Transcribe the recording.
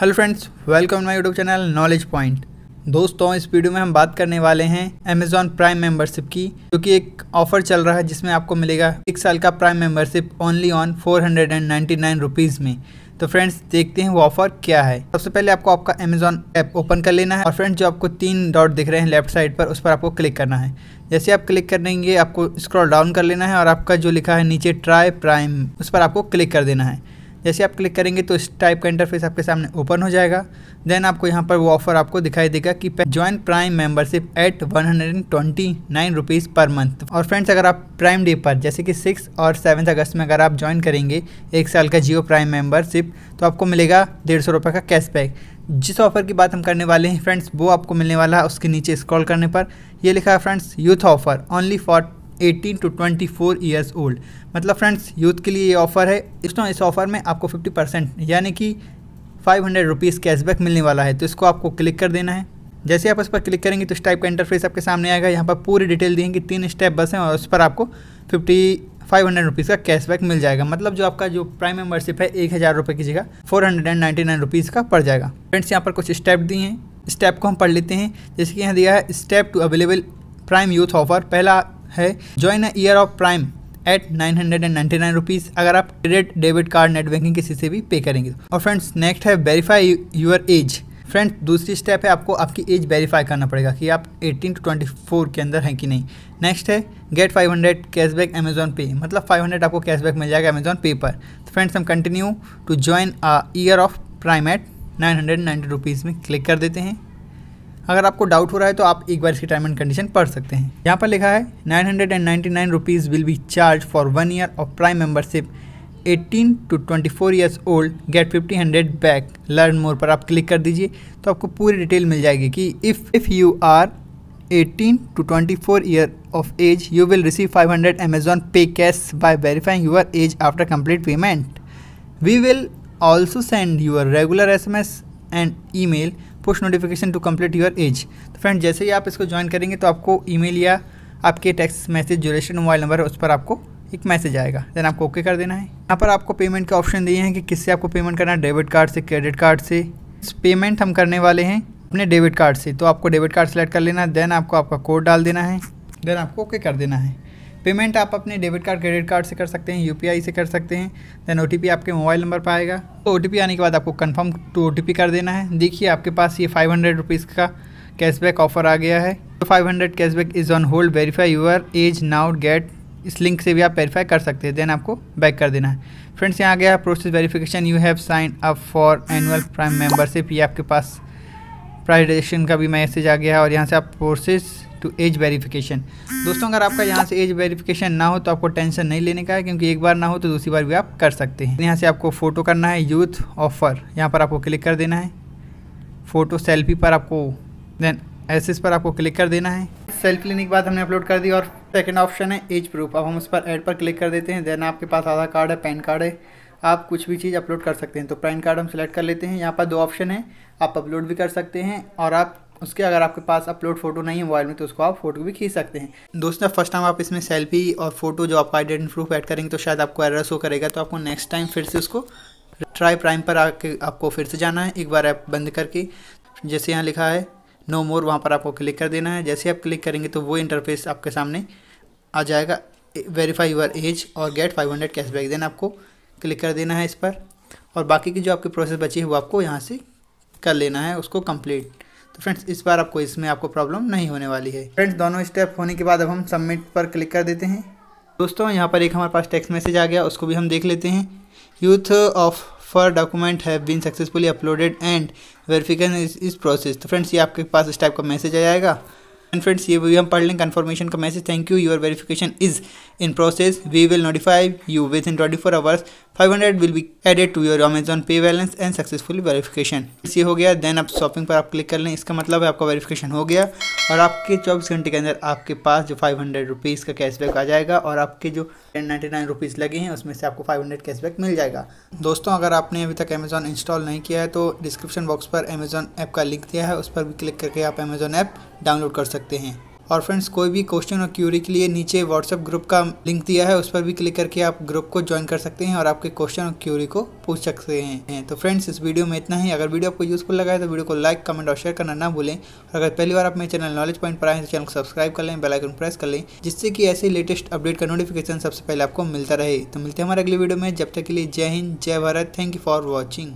hello friends welcome my YouTube channel knowledge point दोस्तों इस video में हम बात करने वाले हैं अमेज़ॉन प्राइम मेंबरशिप की जो कि एक ऑफ़र चल रहा है जिसमें आपको मिलेगा एक साल का Prime membership only on four hundred and ninety nine rupees में तो फ्रेंड्स देखते हैं वो ऑफर क्या है सबसे पहले आपको आपका अमेजोन ऐप ओपन कर लेना है और फ्रेंड्स जो आपको तीन डॉट दिख रहे हैं लेफ्ट साइड पर उस पर आपको क्लिक करना है जैसे आप क्लिक कर देंगे आपको स्क्रॉल डाउन कर लेना है और आपका जो लिखा है नीचे ट्राई प्राइम उस पर आपको क्लिक कर देना है जैसे आप क्लिक करेंगे तो इस टाइप का इंटरफेस आपके सामने ओपन हो जाएगा देन आपको यहाँ पर वो ऑफर आपको दिखाई देगा कि join Prime membership at one hundred per month और फ्रेंड्स अगर आप प्राइम डे पर जैसे कि सिक्स और सेवन्थ अगस्त में अगर आप ज्वाइन करेंगे एक साल का जियो प्राइम मेंबरशिप तो आपको मिलेगा डेढ़ सौ रुपये का कैशबैक जिस ऑफर की बात हम करने वाले हैं फ्रेंड्स वो आपको मिलने वाला है उसके नीचे स्क्रॉल करने पर ये लिखा है friends youth offer only for 18 to 24 years old मतलब फ्रेंड्स यूथ के लिए ये ऑफ़र है इस तो इस ऑफ़र में आपको 50 परसेंट यानी कि फाइव हंड्रेड रुपीज़ कैशबैक मिलने वाला है तो इसको आपको क्लिक कर देना है जैसे आप इस पर क्लिक करेंगे तो इस टाइप का इंटरफेस आपके सामने आएगा यहाँ पर पूरी डिटेल देंगे तीन स्टेप बस हैं और उस पर आपको फिफ्टी फाइव हंड्रेड रुपीज़ का कैशबैक मिल जाएगा मतलब जो आपका जो प्राइम मेंबरशिप है एक हज़ार रुपये की जगह four hundred and ninety nine rupees का पड़ जाएगा फ्रेंड्स यहाँ पर कुछ स्टेप दिए हैं स्टेप को हम पढ़ लेते हैं जैसे कि यहाँ दिया है step two available Prime youth offer पहला है join a year of Prime at nine hundred and ninety nine rupees अगर आप credit debit card net banking किसी से भी पे करेंगे और फ्रेंड्स नेक्स्ट है वेरीफाई यूर एज फ्रेंड्स दूसरी स्टेप है आपको आपकी एज वेरीफाई करना पड़ेगा कि आप 18 टू 24 के अंदर हैं कि नहीं नेक्स्ट है गेट 500 कैशबैक अमेजोन पे मतलब 500 आपको कैशबैक मिल जाएगा अमेजॉन पे पर तो फ्रेंड्स हम continue to join a year of Prime at nine hundred ninety rupees में क्लिक कर देते हैं अगर आपको डाउट हो रहा है तो आप एक बार इसकी टर्म एंड कंडीशन पढ़ सकते हैं यहाँ पर लिखा है nine hundred and ninety nine rupees will be charge for one year of Prime membership eighteen to twenty four years old get fifty hundred back learn more पर आप क्लिक कर दीजिए तो आपको पूरी डिटेल मिल जाएगी कि if if you are eighteen to twenty four year of age you will receive five hundred Amazon Pay cash by verifying your age after complete payment we will also send your regular S M S and email push notification to complete your age तो friend जैसे ही आप इसको join करेंगे तो आपको email या आपके टेक्स्ट मैसेज जो रजिस्टर्ड मोबाइल नंबर है उस पर आपको एक मैसेज आएगा देन आपको ओके कर देना है यहाँ पर आपको पेमेंट के ऑप्शन दिए हैं कि किससे आपको पेमेंट करना है डेबिट कार्ड से क्रेडिट कार्ड से पेमेंट हम करने वाले हैं अपने डेबिट कार्ड से तो आपको डेबिट कार्ड सेलेक्ट कर लेना है देन आपको आपका कोड डाल देना है देन आपको ओके कर देना है पेमेंट आप अपने डेबिट कार्ड क्रेडिट कार्ड से कर सकते हैं यू से कर सकते हैं देन ओ आपके मोबाइल नंबर पर आएगा तो ओ आने के बाद आपको कन्फर्म टू ओ कर देना है देखिए आपके पास ये फाइव हंड्रेड रुपीज़ का कैशबैक ऑफर आ गया है तो five hundred cashback is on hold verify your age now get इस लिंक से भी आप वेरीफाई कर सकते हैं देन आपको बैक कर देना है फ्रेंड्स यहाँ आ गया process verification you have sign up for annual Prime membership ये आपके पास प्राइडेशन का भी मैसेज आ गया है और यहाँ से आप प्रोसेस टू एज वेरिफिकेशन दोस्तों अगर आपका यहाँ से एज वेरिफिकेशन ना हो तो आपको टेंशन नहीं लेने का है क्योंकि एक बार ना हो तो दूसरी बार भी आप कर सकते हैं यहाँ से आपको फ़ोटो करना है यूथ ऑफर यहाँ पर आपको क्लिक कर देना है फ़ोटो सेल्फी पर आपको देन एस पर आपको क्लिक कर देना है सेल्फी लेने के बाद हमने अपलोड कर दी और सेकेंड ऑप्शन है एज प्रूफ अब हम उस पर एड पर क्लिक कर देते हैं देन आपके पास आधार कार्ड है पैन कार्ड है आप कुछ भी चीज़ अपलोड कर सकते हैं तो पैन कार्ड हम सेलेक्ट कर लेते हैं यहाँ पर दो ऑप्शन है आप अपलोड भी कर सकते हैं और आप उसके अगर आपके पास अपलोड फोटो नहीं है मोबाइल में तो उसको आप फोटो भी खींच सकते हैं दोस्तों फर्स्ट टाइम आप इसमें सेल्फी और फोटो जो आपका आइडेंटी प्रूफ ऐड करेंगे तो शायद आपको एरर शो करेगा तो आपको नेक्स्ट टाइम फिर से उसको ट्राई प्राइम पर आके आपको फिर से जाना है एक बार ऐप बंद करके जैसे यहाँ लिखा है नो मोर वहाँ पर आपको क्लिक कर देना है जैसे आप क्लिक करेंगे तो वो इंटरफेस आपके सामने आ जाएगा वेरीफाई यूर एज और get five hundred cashback then आपको क्लिक कर देना है इस पर और बाकी की जो आपकी प्रोसेस बची है वो आपको यहाँ से कर लेना है उसको कंप्लीट तो फ्रेंड्स इस बार आपको इसमें आपको प्रॉब्लम नहीं होने वाली है फ्रेंड्स दोनों स्टेप होने के बाद अब हम सबमिट पर क्लिक कर देते हैं दोस्तों यहाँ पर एक हमारे पास टेक्स्ट मैसेज आ गया उसको भी हम देख लेते हैं youth of for document have been successfully uploaded and verification is is process तो फ्रेंड्स ये आपके पास इस टाइप का मैसेज आ जाएगा एंड फ्रेंड्स ये भी हम पढ़ लें कन्फर्मेशन का message thank you your verification is in process we will notify you within twenty four hours 500 will be added to your Amazon Pay balance and successful verification ये हो गया then आप शॉपिंग पर आप click कर लें इसका मतलब है आपका वेरिफिकेशन हो गया और आपके चौबीस घंटे के अंदर आपके पास जो फाइव हंड्रेड रुपीज़ का कैशबैक आ जाएगा और आपके जो टेन नाइन्टी नाइन रुपीज़ लगे हैं उसमें से आपको फाइव हंड्रेड कैशबैक मिल जाएगा दोस्तों अगर आपने अभी तक अमेज़ॉन इंस्टॉल नहीं किया है तो डिस्क्रिप्शन बॉक्स पर अमेज़ॉन ऐप का लिंक दिया है उस पर भी क्लिक करके आप अमेज़न ऐप डाउनलोड कर सकते हैं और फ्रेंड्स कोई भी क्वेश्चन और क्यूरी के लिए नीचे व्हाट्सएप ग्रुप का लिंक दिया है उस पर भी क्लिक करके आप ग्रुप को ज्वाइन कर सकते हैं और आपके क्वेश्चन और क्यूरी को पूछ सकते हैं तो फ्रेंड्स इस वीडियो में इतना ही अगर वीडियो आपको यूजफुल लगा है तो वीडियो को लाइक कमेंट और शेयर करना ना भूलें और अगर पहली बार आप मेरे चैनल नॉलेज पॉइंट पर आए तो चैनल को सब्सक्राइब कर लें बेलाइकन प्रेस कर लें जिससे कि ऐसे लेटेस्ट अपडेट का नोटिफिकेशन सबसे पहले आपको मिलता रहे तो मिलते हैं हमारे अगली वीडियो में जब तक के लिए जय हिंद जय Bharat thank you for watching